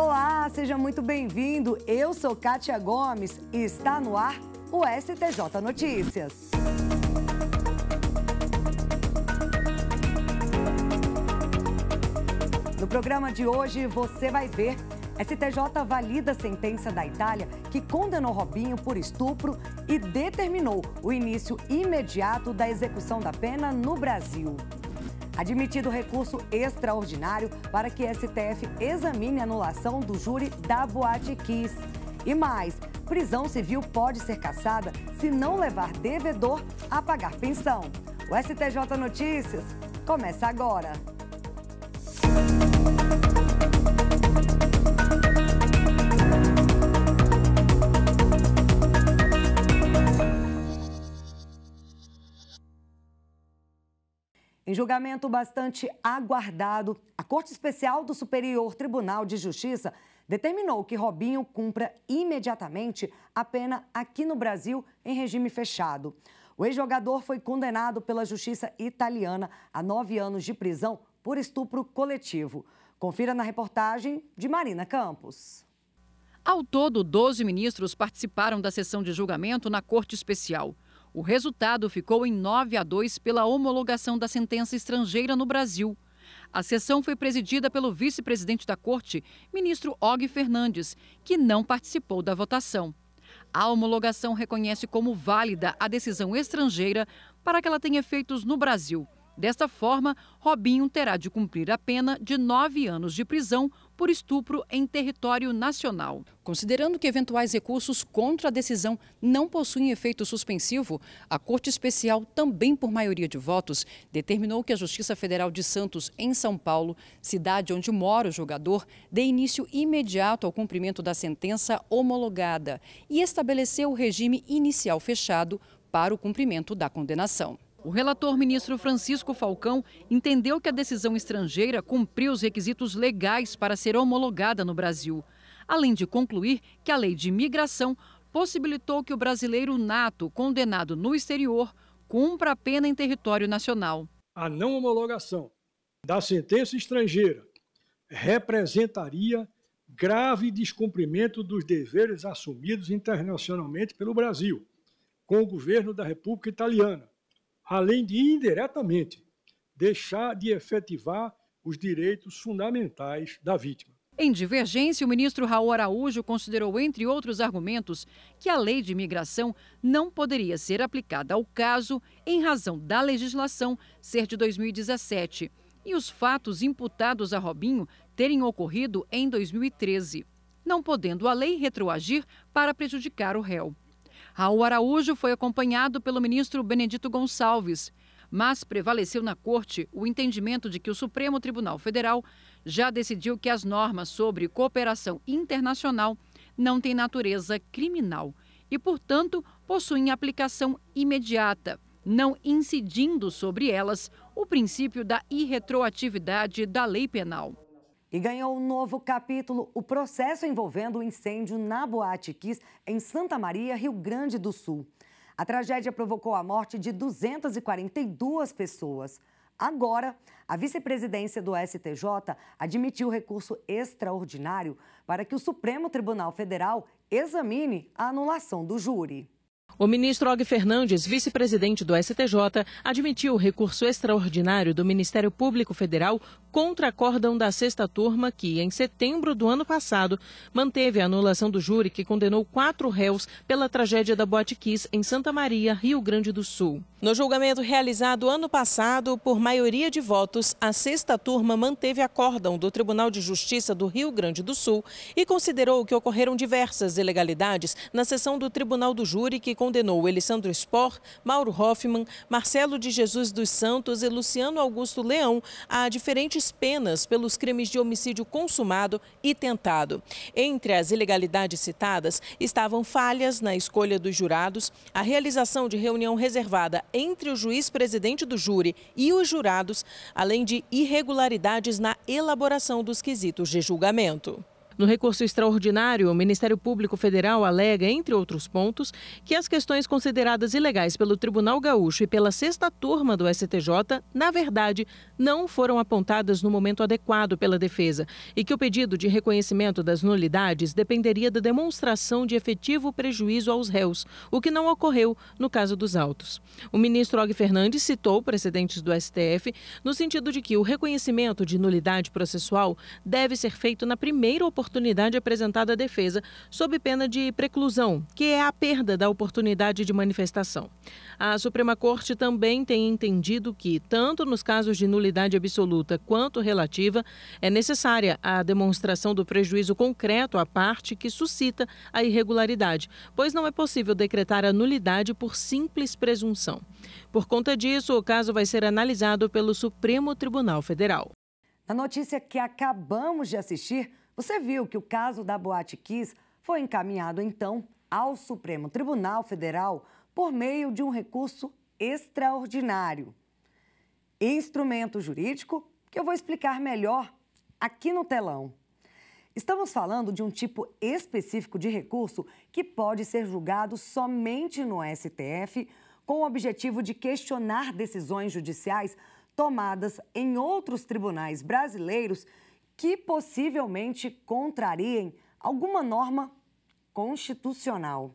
Olá, seja muito bem-vindo. Eu sou Kátia Gomes e está no ar o STJ Notícias. No programa de hoje você vai ver STJ valida a sentença da Itália que condenou Robinho por estupro e determinou o início imediato da execução da pena no Brasil admitido recurso extraordinário para que STF examine a anulação do júri da Boate Kiss. E mais, prisão civil pode ser cassada se não levar devedor a pagar pensão. O STJ Notícias começa agora. Em julgamento bastante aguardado, a Corte Especial do Superior Tribunal de Justiça determinou que Robinho cumpra imediatamente a pena aqui no Brasil em regime fechado. O ex-jogador foi condenado pela justiça italiana a nove anos de prisão por estupro coletivo. Confira na reportagem de Marina Campos. Ao todo, 12 ministros participaram da sessão de julgamento na Corte Especial. O resultado ficou em 9 a 2 pela homologação da sentença estrangeira no Brasil. A sessão foi presidida pelo vice-presidente da corte, ministro Og Fernandes, que não participou da votação. A homologação reconhece como válida a decisão estrangeira para que ela tenha efeitos no Brasil. Desta forma, Robinho terá de cumprir a pena de nove anos de prisão por estupro em território nacional. Considerando que eventuais recursos contra a decisão não possuem efeito suspensivo, a Corte Especial, também por maioria de votos, determinou que a Justiça Federal de Santos, em São Paulo, cidade onde mora o jogador, dê início imediato ao cumprimento da sentença homologada e estabeleceu o regime inicial fechado para o cumprimento da condenação. O relator ministro Francisco Falcão entendeu que a decisão estrangeira cumpriu os requisitos legais para ser homologada no Brasil, além de concluir que a lei de imigração possibilitou que o brasileiro nato condenado no exterior cumpra a pena em território nacional. A não homologação da sentença estrangeira representaria grave descumprimento dos deveres assumidos internacionalmente pelo Brasil com o governo da República Italiana além de indiretamente deixar de efetivar os direitos fundamentais da vítima. Em divergência, o ministro Raul Araújo considerou, entre outros argumentos, que a lei de imigração não poderia ser aplicada ao caso em razão da legislação ser de 2017 e os fatos imputados a Robinho terem ocorrido em 2013, não podendo a lei retroagir para prejudicar o réu. Raul Araújo foi acompanhado pelo ministro Benedito Gonçalves, mas prevaleceu na corte o entendimento de que o Supremo Tribunal Federal já decidiu que as normas sobre cooperação internacional não têm natureza criminal e, portanto, possuem aplicação imediata, não incidindo sobre elas o princípio da irretroatividade da lei penal. E ganhou um novo capítulo o processo envolvendo o incêndio na Boate Kiss, em Santa Maria, Rio Grande do Sul. A tragédia provocou a morte de 242 pessoas. Agora, a vice-presidência do STJ admitiu recurso extraordinário para que o Supremo Tribunal Federal examine a anulação do júri. O ministro Og Fernandes, vice-presidente do STJ, admitiu o recurso extraordinário do Ministério Público Federal contra acórdão da sexta turma que, em setembro do ano passado, manteve a anulação do júri que condenou quatro réus pela tragédia da Boate Kiss em Santa Maria, Rio Grande do Sul. No julgamento realizado ano passado, por maioria de votos, a sexta turma manteve acórdão do Tribunal de Justiça do Rio Grande do Sul e considerou que ocorreram diversas ilegalidades na sessão do Tribunal do Júri que condenou Elisandro Spor, Mauro Hoffman, Marcelo de Jesus dos Santos e Luciano Augusto Leão a diferentes fortes penas pelos crimes de homicídio consumado e tentado. Entre as ilegalidades citadas estavam falhas na escolha dos jurados, a realização de reunião reservada entre o juiz presidente do júri e os jurados, além de irregularidades na elaboração dos quesitos de julgamento. No recurso extraordinário, o Ministério Público Federal alega, entre outros pontos, que as questões consideradas ilegais pelo Tribunal Gaúcho e pela sexta turma do STJ, na verdade, não foram apontadas no momento adequado pela defesa e que o pedido de reconhecimento das nulidades dependeria da demonstração de efetivo prejuízo aos réus, o que não ocorreu no caso dos autos. O ministro Og Fernandes citou precedentes do STF no sentido de que o reconhecimento de nulidade processual deve ser feito na primeira oportunidade oportunidade apresentada à defesa, sob pena de preclusão, que é a perda da oportunidade de manifestação. A Suprema Corte também tem entendido que, tanto nos casos de nulidade absoluta quanto relativa, é necessária a demonstração do prejuízo concreto à parte que suscita a irregularidade, pois não é possível decretar a nulidade por simples presunção. Por conta disso, o caso vai ser analisado pelo Supremo Tribunal Federal. A notícia que acabamos de assistir, você viu que o caso da Boate Kiss foi encaminhado então ao Supremo Tribunal Federal por meio de um recurso extraordinário. Instrumento jurídico que eu vou explicar melhor aqui no telão. Estamos falando de um tipo específico de recurso que pode ser julgado somente no STF, com o objetivo de questionar decisões judiciais tomadas em outros tribunais brasileiros que possivelmente contrariem alguma norma constitucional.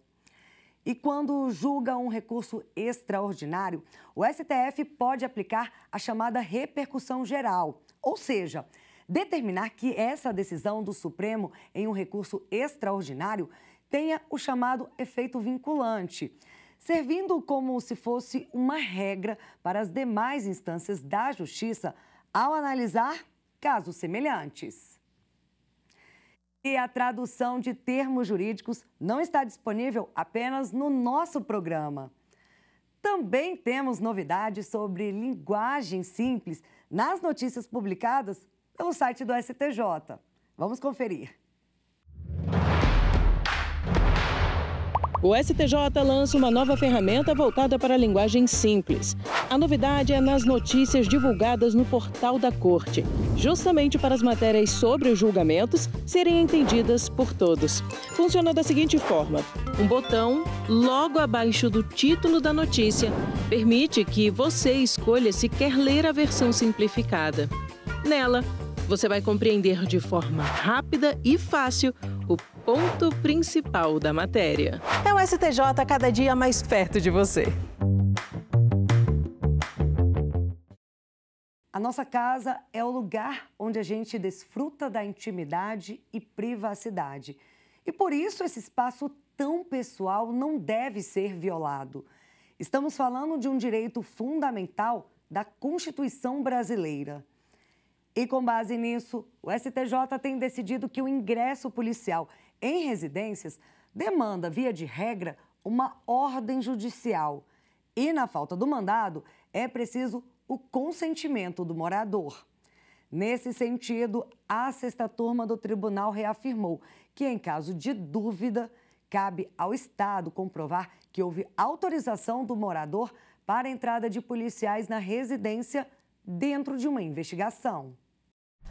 E quando julga um recurso extraordinário, o STF pode aplicar a chamada repercussão geral, ou seja, determinar que essa decisão do Supremo em um recurso extraordinário tenha o chamado efeito vinculante, servindo como se fosse uma regra para as demais instâncias da Justiça ao analisar casos semelhantes. E a tradução de termos jurídicos não está disponível apenas no nosso programa. Também temos novidades sobre linguagem simples nas notícias publicadas pelo site do STJ. Vamos conferir. O STJ lança uma nova ferramenta voltada para a linguagem simples. A novidade é nas notícias divulgadas no portal da Corte, justamente para as matérias sobre os julgamentos serem entendidas por todos. Funciona da seguinte forma: um botão logo abaixo do título da notícia permite que você escolha se quer ler a versão simplificada. Nela, você vai compreender de forma rápida e fácil o ponto principal da matéria. É o STJ cada dia mais perto de você. A nossa casa é o lugar onde a gente desfruta da intimidade e privacidade. E por isso esse espaço tão pessoal não deve ser violado. Estamos falando de um direito fundamental da Constituição brasileira. E com base nisso, o STJ tem decidido que o ingresso policial em residências demanda, via de regra, uma ordem judicial. E na falta do mandado, é preciso o consentimento do morador. Nesse sentido, a sexta turma do tribunal reafirmou que, em caso de dúvida, cabe ao Estado comprovar que houve autorização do morador para a entrada de policiais na residência dentro de uma investigação.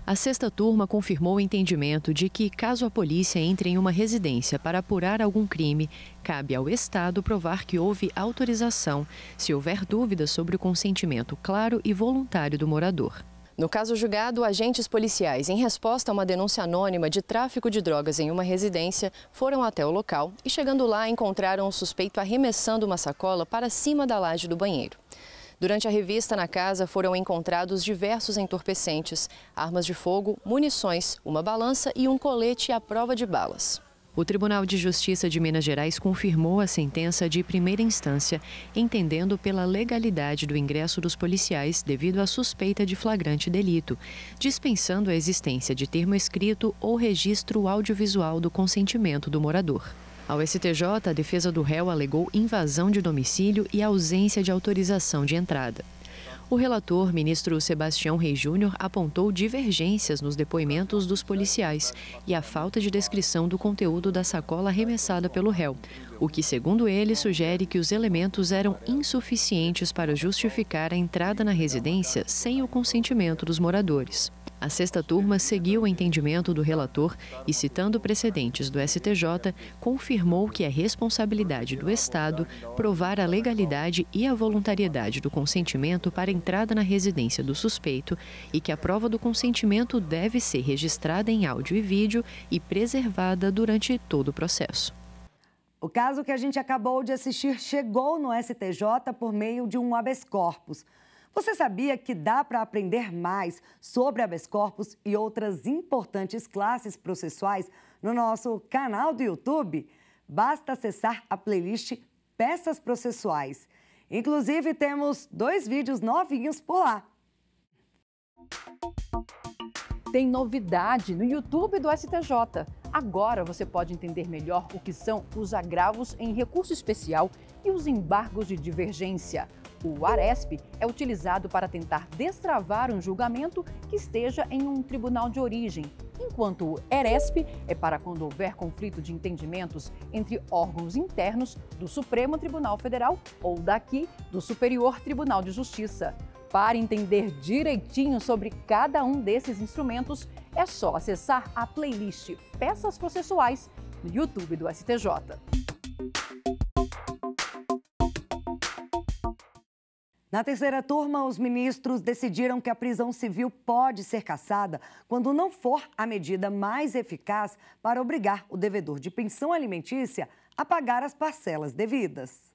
A sexta turma confirmou o entendimento de que, caso a polícia entre em uma residência para apurar algum crime, cabe ao Estado provar que houve autorização, se houver dúvida sobre o consentimento claro e voluntário do morador. No caso julgado, agentes policiais, em resposta a uma denúncia anônima de tráfico de drogas em uma residência, foram até o local e, chegando lá, encontraram o suspeito arremessando uma sacola para cima da laje do banheiro. Durante a revista na casa foram encontrados diversos entorpecentes, armas de fogo, munições, uma balança e um colete à prova de balas. O Tribunal de Justiça de Minas Gerais confirmou a sentença de primeira instância, entendendo pela legalidade do ingresso dos policiais devido à suspeita de flagrante delito, dispensando a existência de termo escrito ou registro audiovisual do consentimento do morador. Ao STJ, a defesa do réu alegou invasão de domicílio e ausência de autorização de entrada. O relator, ministro Sebastião Rei Júnior, apontou divergências nos depoimentos dos policiais e a falta de descrição do conteúdo da sacola arremessada pelo réu, o que, segundo ele, sugere que os elementos eram insuficientes para justificar a entrada na residência sem o consentimento dos moradores. A sexta turma seguiu o entendimento do relator e, citando precedentes do STJ, confirmou que é responsabilidade do Estado provar a legalidade e a voluntariedade do consentimento para entrada na residência do suspeito e que a prova do consentimento deve ser registrada em áudio e vídeo e preservada durante todo o processo. O caso que a gente acabou de assistir chegou no STJ por meio de um habeas corpus. Você sabia que dá para aprender mais sobre habeas corpus e outras importantes classes processuais no nosso canal do YouTube? Basta acessar a playlist Peças Processuais. Inclusive, temos dois vídeos novinhos por lá. Tem novidade no YouTube do STJ. Agora você pode entender melhor o que são os agravos em recurso especial e os embargos de divergência. O ARESP é utilizado para tentar destravar um julgamento que esteja em um tribunal de origem, enquanto o ERESP é para quando houver conflito de entendimentos entre órgãos internos do Supremo Tribunal Federal ou daqui do Superior Tribunal de Justiça. Para entender direitinho sobre cada um desses instrumentos, é só acessar a playlist Peças Processuais no YouTube do STJ. Na terceira turma, os ministros decidiram que a prisão civil pode ser cassada quando não for a medida mais eficaz para obrigar o devedor de pensão alimentícia a pagar as parcelas devidas.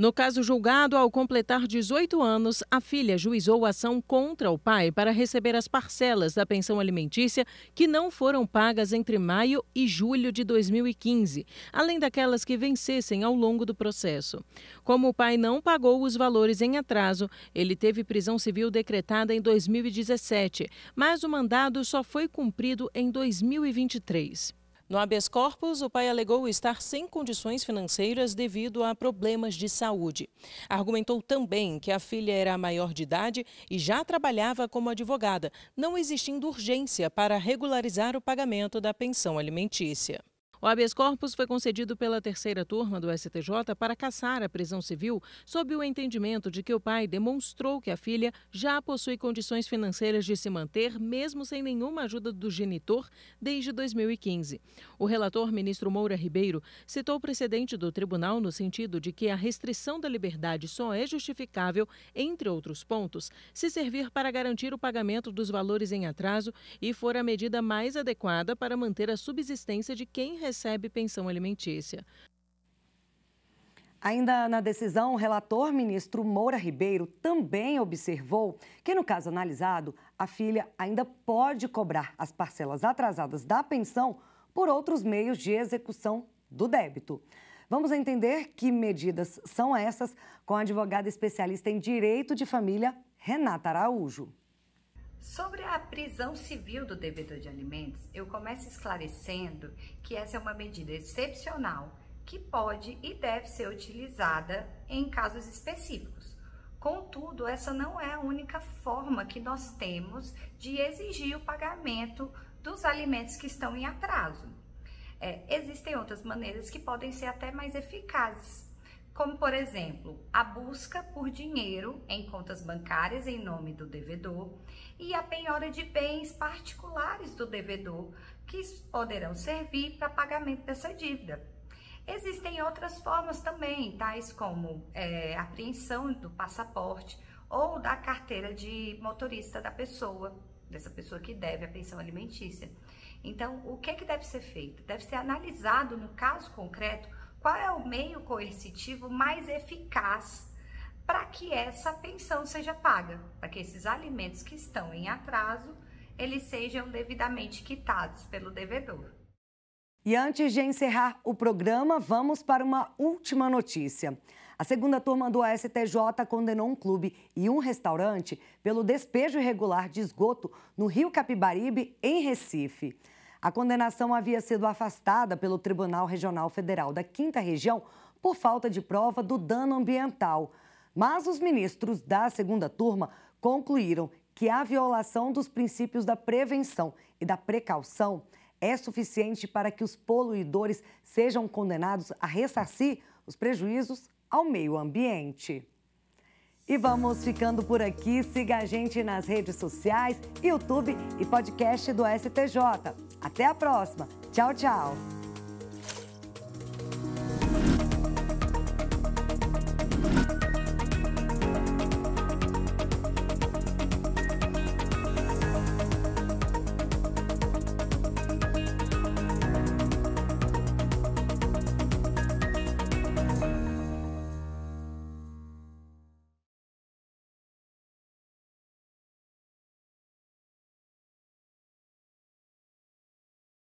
No caso julgado, ao completar 18 anos, a filha juizou ação contra o pai para receber as parcelas da pensão alimentícia que não foram pagas entre maio e julho de 2015, além daquelas que vencessem ao longo do processo. Como o pai não pagou os valores em atraso, ele teve prisão civil decretada em 2017, mas o mandado só foi cumprido em 2023. No habeas corpus, o pai alegou estar sem condições financeiras devido a problemas de saúde. Argumentou também que a filha era maior de idade e já trabalhava como advogada, não existindo urgência para regularizar o pagamento da pensão alimentícia. O habeas corpus foi concedido pela terceira turma do STJ para cassar a prisão civil sob o entendimento de que o pai demonstrou que a filha já possui condições financeiras de se manter, mesmo sem nenhuma ajuda do genitor, desde 2015. O relator, ministro Moura Ribeiro, citou o precedente do tribunal no sentido de que a restrição da liberdade só é justificável, entre outros pontos, se servir para garantir o pagamento dos valores em atraso e for a medida mais adequada para manter a subsistência de quem recebe recebe pensão alimentícia. Ainda na decisão, o relator ministro Moura Ribeiro também observou que, no caso analisado, a filha ainda pode cobrar as parcelas atrasadas da pensão por outros meios de execução do débito. Vamos entender que medidas são essas com a advogada especialista em direito de família, Renata Araújo. Sobre a prisão civil do devedor de alimentos, eu começo esclarecendo que essa é uma medida excepcional que pode e deve ser utilizada em casos específicos. Contudo, essa não é a única forma que nós temos de exigir o pagamento dos alimentos que estão em atraso. É, existem outras maneiras que podem ser até mais eficazes, como por exemplo, a busca por dinheiro em contas bancárias em nome do devedor e a penhora de bens particulares do devedor que poderão servir para pagamento dessa dívida. Existem outras formas também, tais como é, apreensão do passaporte ou da carteira de motorista da pessoa, dessa pessoa que deve a pensão alimentícia. Então, o que, é que deve ser feito? Deve ser analisado, no caso concreto, qual é o meio coercitivo mais eficaz para que essa pensão seja paga, para que esses alimentos que estão em atraso, eles sejam devidamente quitados pelo devedor. E antes de encerrar o programa, vamos para uma última notícia. A segunda turma do STJ condenou um clube e um restaurante pelo despejo irregular de esgoto no Rio Capibaribe, em Recife. A condenação havia sido afastada pelo Tribunal Regional Federal da Quinta Região por falta de prova do dano ambiental. Mas os ministros da segunda turma concluíram que a violação dos princípios da prevenção e da precaução é suficiente para que os poluidores sejam condenados a ressarcir os prejuízos ao meio ambiente. E vamos ficando por aqui. Siga a gente nas redes sociais, YouTube e podcast do STJ. Até a próxima. Tchau, tchau.